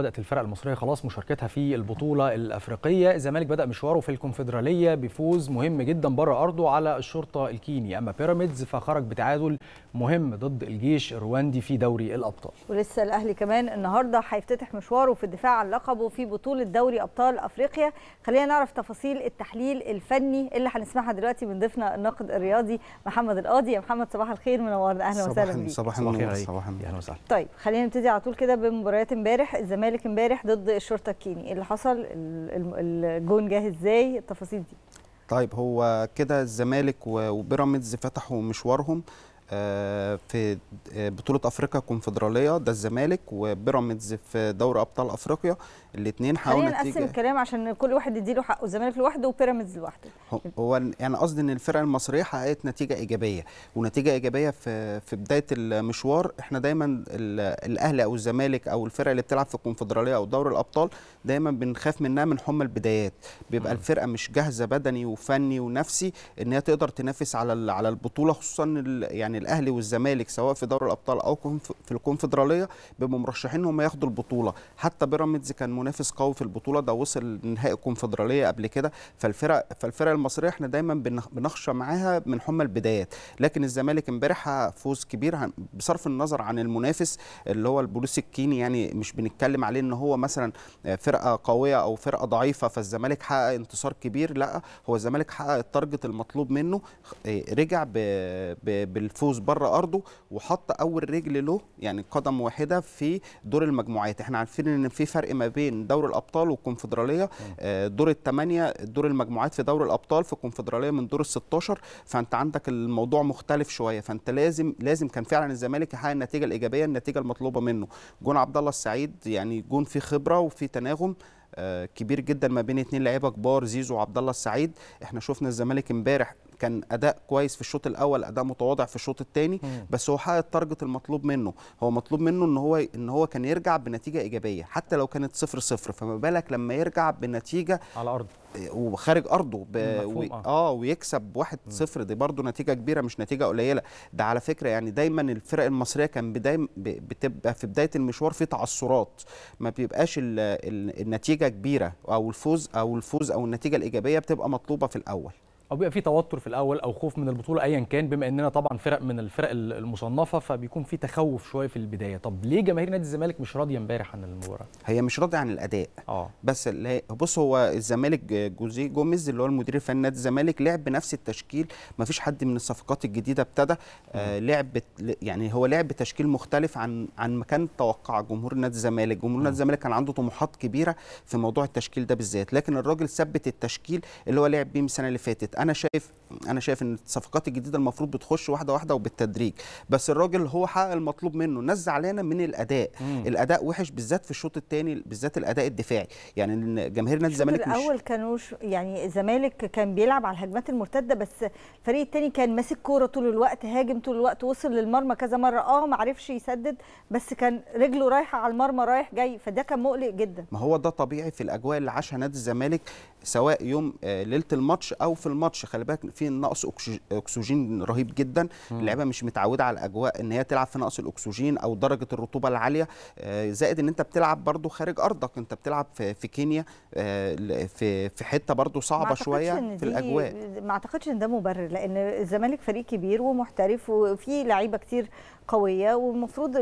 بدأت الفرق المصرية خلاص مشاركتها في البطولة الأفريقية، الزمالك بدأ مشواره في الكونفدرالية بفوز مهم جدا بره أرضه على الشرطة الكيني، أما بيراميدز فخرج بتعادل مهم ضد الجيش الرواندي في دوري الأبطال. ولسه الأهلي كمان النهارده هيفتتح مشواره في الدفاع عن لقبه في بطولة دوري أبطال أفريقيا، خلينا نعرف تفاصيل التحليل الفني اللي هنسمعها دلوقتي من ضيفنا الناقد الرياضي محمد القاضي، يا محمد صباح الخير منورنا أهلا وسهلا بيك. صباح الخير صباح الخير أهلا وسهلا. طيب خلينا نبتدي على طول كده بمباريات امبارح، الزمالك الزمالك امبارح ضد الشرطه الكيني إيه اللي حصل الجون جه ازاي التفاصيل دي طيب هو كده الزمالك وبيراميدز فتحوا مشوارهم آه، في آه، بطولة أفريقيا الكونفدرالية ده الزمالك وبيراميدز في دوري أبطال أفريقيا الاثنين حاولوا خلينا نقسم الكلام عشان كل واحد يديله حقه الزمالك لوحده وبيراميدز لوحده هو انا يعني قصدي ان الفرق المصريه حققت نتيجه ايجابيه ونتيجه ايجابيه في في بدايه المشوار احنا دايما الاهلي او الزمالك او الفرق اللي بتلعب في الكونفدراليه او دوري الابطال دايما بنخاف منها من حمى البدايات بيبقى م. الفرقه مش جاهزه بدني وفني ونفسي ان هي تقدر تنافس على على البطوله خصوصا يعني الاهلي والزمالك سواء في دوري الابطال او في الكونفدراليه بيبقوا مرشحين ان هم ياخدوا البطوله حتى بيراميدز كان منافس قوي في البطوله ده وصل نهائي الكونفدراليه قبل كده فالفرق فالفرق المصريه احنا دايما بنخشى معاها من حمى البدايات لكن الزمالك امبارح فوز كبير بصرف النظر عن المنافس اللي هو البوليس الكيني يعني مش بنتكلم عليه ان هو مثلا فرقه قويه او فرقه ضعيفه فالزمالك حقق انتصار كبير لا هو الزمالك حقق التارجت المطلوب منه إيه، رجع بالفوز بره ارضه وحط اول رجل له يعني قدم واحده في دور المجموعات احنا عارفين ان في فرق ما بين لكن دوري الابطال والكونفدراليه آه، دور الثمانيه دور المجموعات في دوري الابطال في الكونفدراليه من دور ال 16 فانت عندك الموضوع مختلف شويه فانت لازم لازم كان فعلا الزمالك يحقق النتيجه الايجابيه النتيجه المطلوبه منه جون عبد الله السعيد يعني جون فيه خبره وفيه تناغم آه، كبير جدا ما بين اتنين لعيبه كبار زيزو وعبد الله السعيد احنا شفنا الزمالك امبارح كان اداء كويس في الشوط الاول اداء متواضع في الشوط الثاني بس هو حقق التارجت المطلوب منه هو مطلوب منه ان هو ان هو كان يرجع بنتيجه ايجابيه حتى لو كانت 0 0 فما بالك لما يرجع بنتيجه على ارضه آه، وخارج ارضه ب... و... آه. اه ويكسب 1 0 دي برده نتيجه كبيره مش نتيجه قليله ده على فكره يعني دايما الفرق المصريه كان بدايم بتبقى في بدايه المشوار في تعثرات ما بيبقاش ال... النتيجه كبيره او الفوز او الفوز او النتيجه الايجابيه بتبقى مطلوبه في الاول او بيبقى في توتر في الاول او خوف من البطوله ايا كان بما اننا طبعا فرق من الفرق المصنفه فبيكون في تخوف شويه في البدايه طب ليه جماهير نادي الزمالك مش راضيه امبارح عن المباراه هي مش راضيه عن الاداء اه بس بص هو الزمالك جوزيه جوميز اللي هو المدير الفني نادي الزمالك لعب بنفس التشكيل ما فيش حد من الصفقات الجديده ابتدى آه لعب يعني هو لعب بتشكيل مختلف عن عن ما كان توقع جمهور نادي الزمالك جمهور نادي الزمالك كان عنده طموحات كبيره في موضوع التشكيل ده بالذات لكن الراجل ثبت التشكيل اللي هو لعب بيه السنه اللي فاتت انا شايف انا شايف ان الصفقات الجديده المفروض بتخش واحده واحده وبالتدريج بس الراجل هو حقق المطلوب منه الناس زعلانه من الاداء مم. الاداء وحش بالذات في الشوط الثاني بالذات الاداء الدفاعي يعني جماهير نادي الزمالك الاول كانوا يعني الزمالك كان بيلعب على الهجمات المرتده بس الفريق الثاني كان ماسك كوره طول الوقت هاجم طول الوقت وصل للمرمى كذا مره اه ما عرفش يسدد بس كان رجله رايحه على المرمى رايح جاي فده كان مقلق جدا ما هو ده طبيعي في الاجواء اللي عاشها نادي الزمالك سواء يوم آه، ليله الماتش او في الماتش الماتش خلي بالك في نقص اكسجين رهيب جدا اللعيبه مش متعوده على الاجواء ان هي تلعب في نقص الاكسجين او درجه الرطوبه العاليه آه، زائد ان انت بتلعب برده خارج ارضك انت بتلعب في, كينيا آه، في في حته برده صعبه شويه في الاجواء ما اعتقدش ان ده مبرر لان الزمالك فريق كبير ومحترف وفي لعيبه كتير قويه والمفروض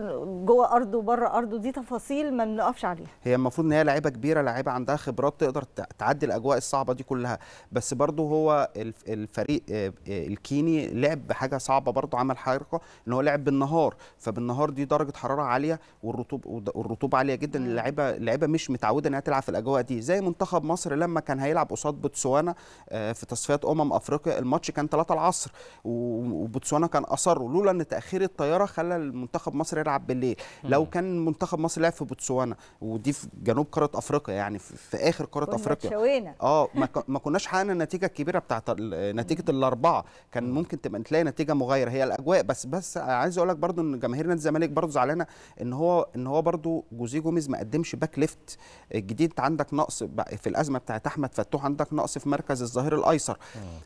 جوه ارضه وبره ارضه دي تفاصيل ما بنقفش عليها هي المفروض ان هي لعيبه كبيره لعيبه عندها خبرات تقدر تعدي الاجواء الصعبه دي كلها بس برضه هو الفريق آه، آه، الكيني لعب بحاجه صعبه برضه عمل حركه ان هو لعب بالنهار فبالنهار دي درجه حراره عاليه والرطوبه والرطوبه عاليه جدا اللعيبه اللعيبه مش متعوده انها تلعب في الاجواء دي زي منتخب مصر لما كان هيلعب قصاد بوتسوانا آه، في تصفيات امم افريقيا الماتش كان 3 العصر وبوتسوانا كان اصر لولا ان تاخير الطياره خلى المنتخب مصر يلعب بالليل لو كان منتخب مصر لعب في بوتسوانا ودي في جنوب قاره افريقيا يعني في اخر قاره افريقيا اه ما كناش حققنا النتيجه الكبيره بتاعت نتيجه الاربعه كان ممكن تبقى تلاقي نتيجه مغايره هي الاجواء بس بس عايز اقول لك برده ان جماهير نادي الزمالك برده زعلانه ان هو ان هو برده جوزيه جوميز ما قدمش باك ليفت جديد انت عندك نقص في الازمه بتاعت احمد فتوح عندك نقص في مركز الظهير الايسر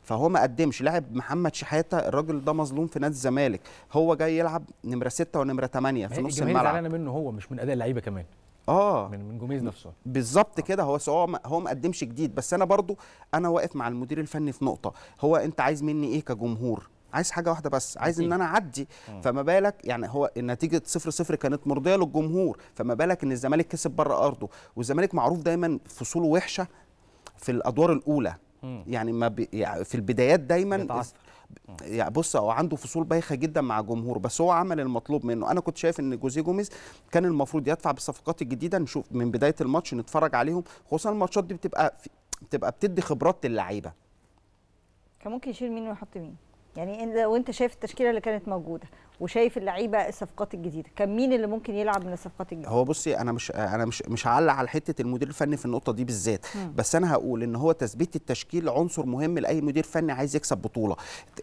فهو ما قدمش لاعب محمد شحاته الراجل ده مظلوم في نادي الزمالك هو جاي يلعب نمره 6 ونمره 8 في نص الملعب زعلانه منه هو مش من اداء اللعيبه كمان اه من من جوميز نفسه بالظبط آه. كده هو هو هو ما قدمش جديد بس انا برضو انا واقف مع المدير الفني في نقطه هو انت عايز مني ايه كجمهور عايز حاجه واحده بس عايز ان انا اعدي آه. فما بالك يعني هو نتيجه 0 صفر كانت مرضيه للجمهور فما بالك ان الزمالك كسب بره ارضه والزمالك معروف دايما فصوله وحشه في الادوار الاولى يعني ما بي... يعني في البدايات دايما بتعثر يعني بص هو عنده فصول بايخه جدا مع جمهوره بس هو عمل المطلوب منه انا كنت شايف ان جوزيه جوميز كان المفروض يدفع بالصفقات الجديده نشوف من بدايه الماتش نتفرج عليهم خصوصا الماتشات دي بتبقى بتبقى بتدي خبرات للعيبه كان ممكن يشيل مين ويحط مين يعني لو انت شايف التشكيله اللي كانت موجوده وشايف اللعيبه الصفقات الجديده كان مين اللي ممكن يلعب من الصفقات الجديده هو بصي انا مش انا مش مش هعلق على حته المدير الفني في النقطه دي بالذات بس انا هقول ان هو تثبيت التشكيل عنصر مهم لاي مدير فني عايز يكسب بطوله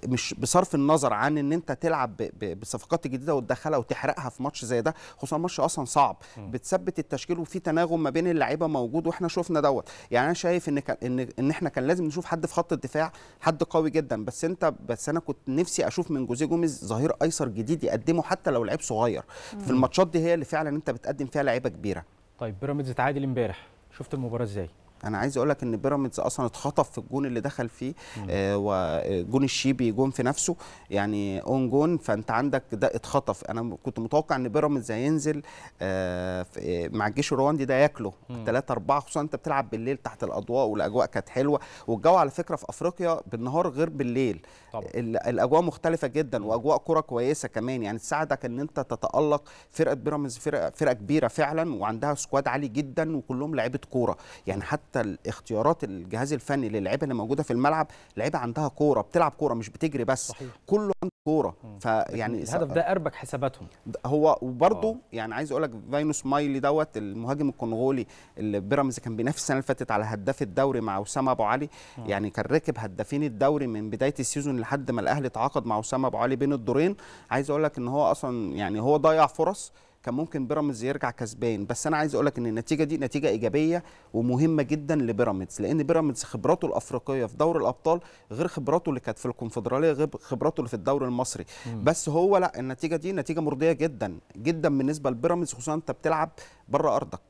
مش بصرف النظر عن ان انت تلعب بصفقات جديده وتدخلها وتحرقها في ماتش زي ده خصوصا ماتش اصلا صعب بتثبت التشكيل وفي تناغم ما بين اللعيبه موجود واحنا شفنا دوت يعني انا شايف ان ان ان احنا كان لازم نشوف حد في خط الدفاع حد قوي جدا بس انت بس انا كنت نفسي اشوف من جوزيه جوميز ظهير ايسر جدا. جديد يقدمه حتى لو لعيب صغير مم. في الماتشات دي هي اللي فعلا انت بتقدم فيها لعيبه كبيره طيب بيراميدز تعادل امبارح شفت المباراه ازاي انا عايز اقول لك ان بيراميدز اصلا اتخطف في الجون اللي دخل فيه آه وجون الشيبي جون في نفسه يعني اون جون فانت عندك ده اتخطف انا كنت متوقع ان بيراميدز هينزل آه مع الجيش الرواندي ده ياكله 3 4 خصوصا انت بتلعب بالليل تحت الاضواء والاجواء كانت حلوه والجو على فكره في افريقيا بالنهار غير بالليل طبعا. الاجواء مختلفه جدا واجواء كره كويسه كمان يعني تساعدك ان انت تتالق فرقه بيراميدز فرقه فرقه كبيره فعلا وعندها سكواد عالي جدا وكلهم لعيبه كوره يعني حتى حتى الاختيارات الجهاز الفني للعيبه اللي موجوده في الملعب لعيبه عندها كوره بتلعب كوره مش بتجري بس صحيح. كله عنده كوره فيعني الهدف ده اربك حساباتهم هو وبرده آه. يعني عايز اقول لك فاينوس مايلي دوت المهاجم الكونغولي اللي بيراميدز كان بينافس السنه اللي فاتت على هداف الدوري مع اسامه ابو علي مم. آه. يعني كان راكب هدافين الدوري من بدايه السيزون لحد ما الاهلي تعاقد مع اسامه ابو علي بين الدورين عايز اقول لك ان هو اصلا يعني هو ضيع فرص كان ممكن بيراميدز يرجع كسبان بس انا عايز اقول لك ان النتيجه دي نتيجه ايجابيه ومهمه جدا لبيراميدز لان بيراميدز خبراته الافريقيه في دوري الابطال غير خبراته اللي كانت في الكونفدراليه غير خبراته اللي في الدوري المصري مم. بس هو لا النتيجه دي نتيجه مرضيه جدا جدا بالنسبه لبيراميدز خصوصا انت بتلعب بره ارضك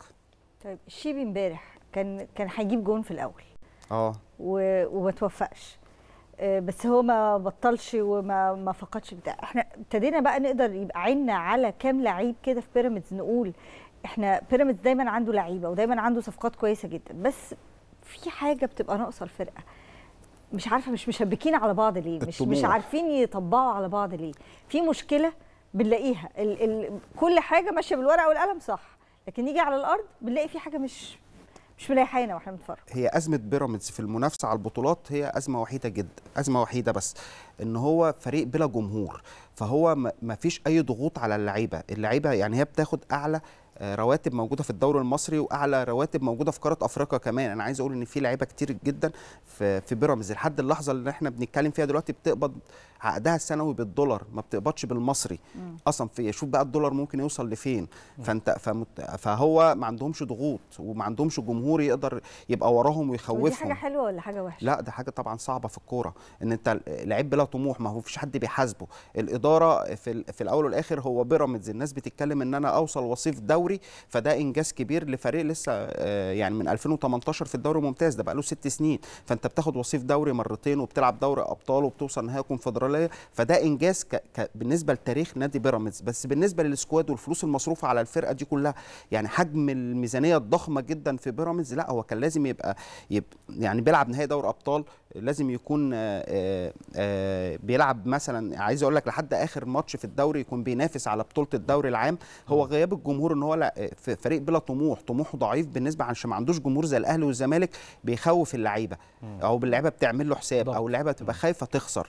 طيب الشيبي امبارح كان كان هيجيب جون في الاول اه وما توفقش بس هو ما بطلش وما ما فقدش بتاع احنا ابتدينا بقى نقدر يبقى عيننا على كام لعيب كده في بيراميدز نقول احنا بيراميدز دايما عنده لعيبه ودايما عنده صفقات كويسه جدا بس في حاجه بتبقى ناقصه الفرقه مش عارفه مش مشبكين على بعض ليه مش الطموح. مش عارفين يطبقوا على بعض ليه في مشكله بنلاقيها ال ال كل حاجه ماشيه بالورقه والقلم صح لكن يجي على الارض بنلاقي في حاجه مش مش ملاحقانا واحنا بنتفرج هي ازمه بيراميدز في المنافسه على البطولات هي ازمه وحيده جدا ازمه وحيده بس ان هو فريق بلا جمهور فهو ما فيش اي ضغوط على اللعيبه اللعيبه يعني هي بتاخد اعلى آه، رواتب موجوده في الدوري المصري واعلى رواتب موجوده في قاره افريقيا كمان انا عايز اقول ان في لعيبه كتير جدا في في بيراميدز لحد اللحظه اللي احنا بنتكلم فيها دلوقتي بتقبض عقدها السنوي بالدولار ما بتقبضش بالمصري مم. اصلا في شوف بقى الدولار ممكن يوصل لفين مم. فانت فمت فهو ما عندهمش ضغوط وما عندهمش جمهور يقدر يبقى وراهم ويخوفهم دي حاجه حلوه ولا حاجه وحشه لا ده حاجه طبعا صعبه في الكوره ان انت لعيب بلا طموح ما هو فيش حد بيحاسبه الاداره في, في الاول والاخر هو بيراميدز الناس بتتكلم ان انا اوصل وصيف دوري فده انجاز كبير لفريق لسه آه، يعني من 2018 في الدوري الممتاز ده بقى له ست سنين فانت بتاخد وصيف دوري مرتين وبتلعب دوري ابطال وبتوصل نهائي كونفدراليه فده انجاز ك... ك... بالنسبه لتاريخ نادي بيراميدز بس بالنسبه للسكواد والفلوس المصروفه على الفرقه دي كلها يعني حجم الميزانيه الضخمه جدا في بيراميدز لا هو كان لازم يبقى, يبقى يعني بيلعب نهائي دوري ابطال لازم يكون آآ آه، آآ آه، بيلعب مثلا عايز اقول لك لحد اخر ماتش في الدوري يكون بينافس على بطوله الدوري العام هو غياب الجمهور ان هو لا فريق بلا طموح طموحه ضعيف بالنسبه عشان ما عندوش جمهور زي الاهلي والزمالك بيخوف اللعيبه او اللعيبه بتعمل له حساب او اللعيبه بتبقى خايفه تخسر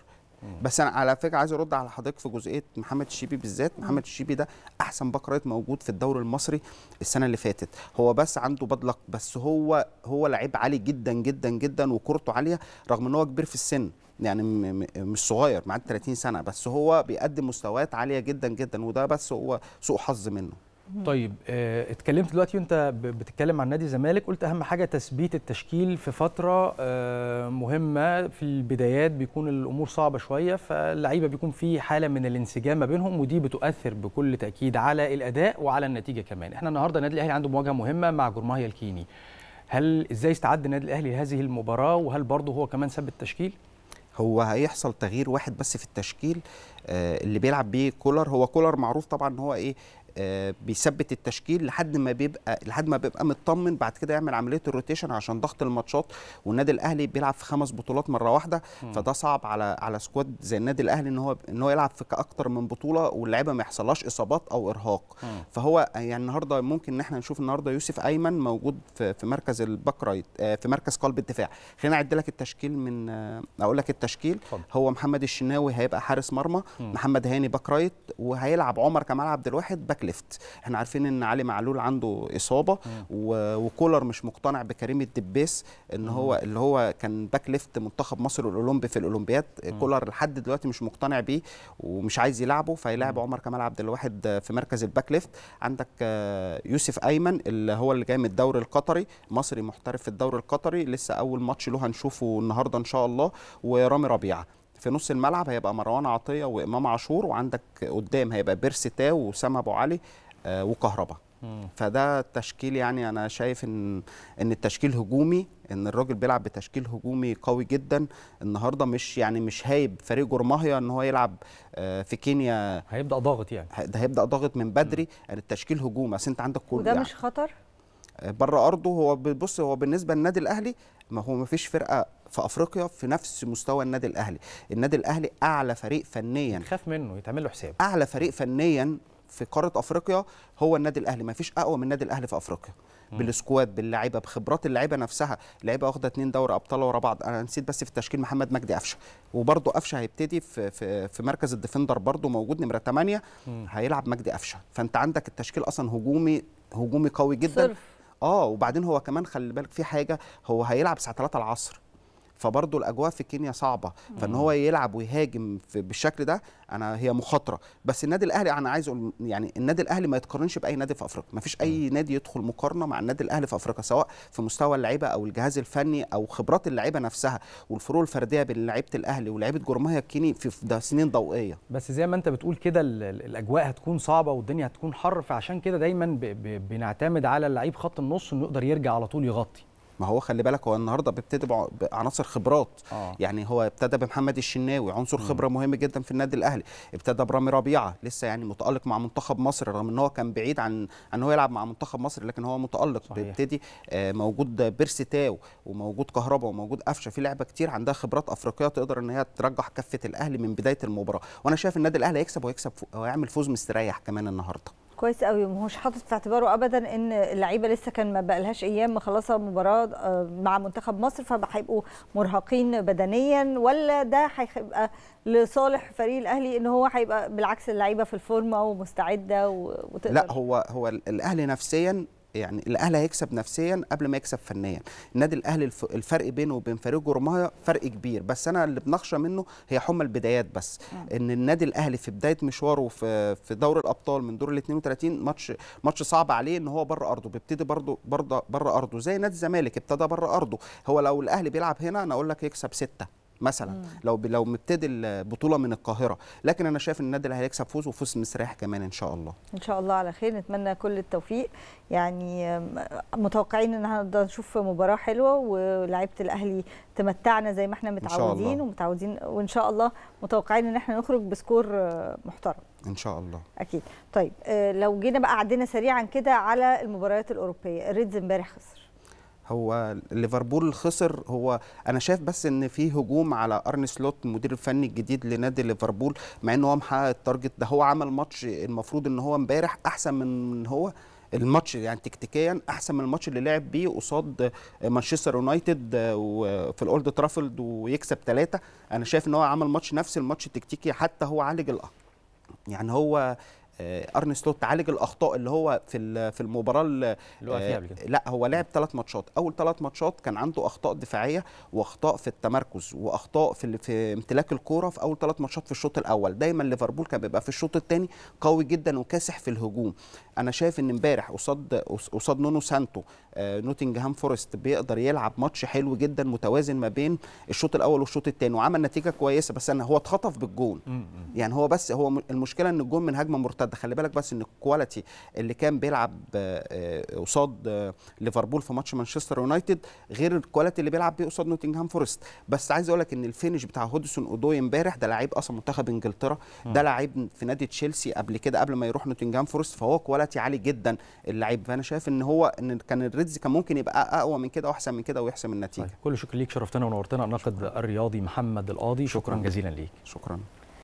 بس انا على فكره عايز ارد على حضرتك في جزئيه محمد الشيبي بالذات محمد الشيبي ده احسن باك رايت موجود في الدوري المصري السنه اللي فاتت هو بس عنده بدلك بس هو هو لعيب عالي جدا جدا جدا وكورته عاليه رغم ان هو كبير في السن يعني مش صغير معاه 30 سنه بس هو بيقدم مستويات عاليه جدا جدا وده بس هو سوء حظ منه طيب آه، اتكلمت دلوقتي وانت بتتكلم عن نادي الزمالك قلت اهم حاجه تثبيت التشكيل في فتره آه، مهمه في البدايات بيكون الامور صعبه شويه فاللعيبه بيكون في حاله من الانسجام ما بينهم ودي بتؤثر بكل تاكيد على الاداء وعلى النتيجه كمان احنا النهارده النادي الاهلي عنده مواجهه مهمه مع جورماهيا الكيني هل ازاي استعد النادي الاهلي لهذه المباراه وهل برضه هو كمان ثبت التشكيل هو هيحصل تغيير واحد بس في التشكيل آه، اللي بيلعب بيه كولر هو كولر معروف طبعا ان هو ايه آه، بيثبت التشكيل لحد ما بيبقى لحد ما بيبقى مطمن بعد كده يعمل عمليه الروتيشن عشان ضغط الماتشات والنادي الاهلي بيلعب في خمس بطولات مره واحده فده صعب على على سكواد زي النادي الاهلي ان هو ان هو يلعب في اكتر من بطوله واللعيبه ما يحصلهاش اصابات او ارهاق م. فهو يعني النهارده ممكن ان احنا نشوف النهارده يوسف ايمن موجود في, في مركز الباك رايت آه، في مركز قلب الدفاع خلينا اعد لك التشكيل من آه، اقول لك التشكيل هو محمد الشناوي هيبقى حارس مرمى م. محمد هاني باك رايت وهيلعب عمر كمال عبد الواحد باك ليفت احنا عارفين ان علي معلول عنده اصابه وكولر مش مقتنع بكريم الدبيس ان هو اللي هو كان باك ليفت منتخب مصر الاولمبي في الاولمبياد كولر لحد دلوقتي مش مقتنع بيه ومش عايز يلعبه فيلعب عمر كمال عبد الواحد في مركز الباك ليفت عندك آه، يوسف ايمن اللي هو اللي جاي من الدوري القطري مصري محترف في الدوري القطري لسه اول ماتش له هنشوفه النهارده ان شاء الله ورامي ربيعه في نص الملعب هيبقى مروان عطيه وامام عاشور وعندك قدام هيبقى بيرستاو وسام ابو علي آه، وكهربا فده تشكيل يعني انا شايف ان ان التشكيل هجومي ان الراجل بيلعب بتشكيل هجومي قوي جدا النهارده مش يعني مش هايب فريق جرماهيا ان هو يلعب آه، في كينيا هيبدا ضاغط يعني ده هيبدا ضاغط من بدري يعني التشكيل هجومي اصل انت عندك كل وده يعني. مش خطر بره ارضه هو بص هو بالنسبه للنادي الاهلي ما هو ما فيش فرقه في افريقيا في نفس مستوى النادي الاهلي النادي الاهلي اعلى فريق فنيا خاف منه يتعمل له حساب اعلى فريق فنيا في قاره افريقيا هو النادي الاهلي ما فيش اقوى من النادي الاهلي في افريقيا بالسكواد باللعيبه بخبرات اللعيبه نفسها لعيبه واخده اثنين دوري ابطال ورا بعض انا نسيت بس في التشكيل محمد مجدي قفشه وبرده قفشه هيبتدي في في, في مركز الديفندر برده موجود نمره 8 هيلعب مجدي قفشه فانت عندك التشكيل اصلا هجومي هجومي قوي جدا صرف. اه وبعدين هو كمان خلي بالك في حاجه هو هيلعب الساعه 3 العصر فبرضه الاجواء في كينيا صعبه فان هو يلعب ويهاجم بالشكل ده انا هي مخاطره بس النادي الاهلي انا عايز اقول يعني النادي الاهلي ما يتقارنش باي نادي في افريقيا ما فيش اي نادي يدخل مقارنه مع النادي الاهلي في افريقيا سواء في مستوى اللعيبه او الجهاز الفني او خبرات اللعيبه نفسها والفروق الفرديه بين لعيبه الاهلي ولعيبه جرمها الكيني في ده سنين ضوئيه بس زي ما انت بتقول كده الاجواء هتكون صعبه والدنيا هتكون حر فعشان كده دايما بنعتمد على لعيب خط النص انه يقدر يرجع على طول يغطي ما هو خلي بالك هو النهارده بيبتدي بعناصر خبرات آه. يعني هو ابتدى بمحمد الشناوي عنصر خبره مهم جدا في النادي الاهلي ابتدى برامي ربيعه لسه يعني متالق مع منتخب مصر رغم ان هو كان بعيد عن ان هو يلعب مع منتخب مصر لكن هو متالق صحيح. بيبتدي آه، موجود بيرسي تاو وموجود كهربا وموجود قفشه في لعبه كتير عندها خبرات افريقيه تقدر ان هي ترجح كفه الاهلي من بدايه المباراه وانا شايف النادي الاهلي هيكسب وهيكسب وهيعمل فوز مستريح كمان النهارده كويس قوي ومهوش حاطط في اعتباره ابدا ان اللعيبه لسه كان ما بقالهاش ايام مخلصه مباراه آه، مع منتخب مصر فهيبقوا مرهقين بدنيا ولا ده هيبقى لصالح فريق الاهلي ان هو هيبقى بالعكس اللعيبه في الفورمه ومستعده وتقدر لا هو هو الاهلي نفسيا يعني الاهلي هيكسب نفسيا قبل ما يكسب فنيا النادي الاهلي الفرق بينه وبين فريق رمايا فرق كبير بس انا اللي بنخشى منه هي حمى البدايات بس نعم. ان النادي الاهلي في بدايه مشواره في في دوري الابطال من دور ال 32 ماتش ماتش صعب عليه ان هو بره ارضه بيبتدي برضه بره بره ارضه زي نادي الزمالك ابتدى بره ارضه هو لو الاهلي بيلعب هنا انا اقول لك يكسب سته مثلا مم. لو ب... لو مبتدي البطوله من القاهره لكن انا شايف ان النادي الاهلي هيكسب فوز وفوز مستريح كمان ان شاء الله ان شاء الله على خير نتمنى كل التوفيق يعني متوقعين ان احنا نشوف مباراه حلوه ولاعيبه الاهلي تمتعنا زي ما احنا متعودين ومتعودين وان شاء الله متوقعين ان احنا نخرج بسكور محترم ان شاء الله اكيد طيب آه، لو جينا بقى عدينا سريعا كده على المباريات الاوروبيه الريدز امبارح خسر هو ليفربول خسر هو انا شايف بس ان في هجوم على ارن سلوت المدير الفني الجديد لنادي ليفربول مع ان هو محقق التارجت ده هو عمل ماتش المفروض ان هو امبارح احسن من هو الماتش يعني تكتيكيا احسن من الماتش اللي لعب بيه قصاد مانشستر يونايتد في الاولد ترافلد ويكسب ثلاثه انا شايف ان هو عمل ماتش نفس الماتش التكتيكي حتى هو عالج الأ يعني هو آه، ارن سلوت عالج الاخطاء اللي هو في في المباراه اللي هو فيها آه، لا هو لعب ثلاث ماتشات اول ثلاث ماتشات كان عنده اخطاء دفاعيه واخطاء في التمركز واخطاء في في امتلاك الكوره في اول ثلاث ماتشات في الشوط الاول دايما ليفربول كان بيبقى في الشوط الثاني قوي جدا وكاسح في الهجوم انا شايف ان امبارح قصاد قصاد نونو سانتو آه، نوتنجهام فورست بيقدر يلعب ماتش حلو جدا متوازن ما بين الشوط الاول والشوط الثاني وعمل نتيجه كويسه بس انا هو اتخطف بالجون يعني هو بس هو المشكله ان الجون من هجمه مرتده معتقد خلي بالك بس ان الكواليتي اللي كان بيلعب آه، آه، قصاد آه، ليفربول في ماتش مانشستر يونايتد غير الكواليتي اللي بيلعب بيه قصاد نوتنغهام فورست بس عايز اقول لك ان الفينش بتاع هودسون اودوي امبارح ده لعيب اصلا منتخب انجلترا ده لعيب في نادي تشيلسي قبل كده قبل ما يروح نوتنغهام فورست فهو كواليتي عالي جدا اللعيب فانا شايف ان هو ان كان الريدز كان ممكن يبقى اقوى من كده واحسن من كده ويحسم النتيجه طيب، كل شكر ليك شرفتنا ونورتنا الناقد الرياضي محمد القاضي شكرا, شكرا جزيلا ليك شكرا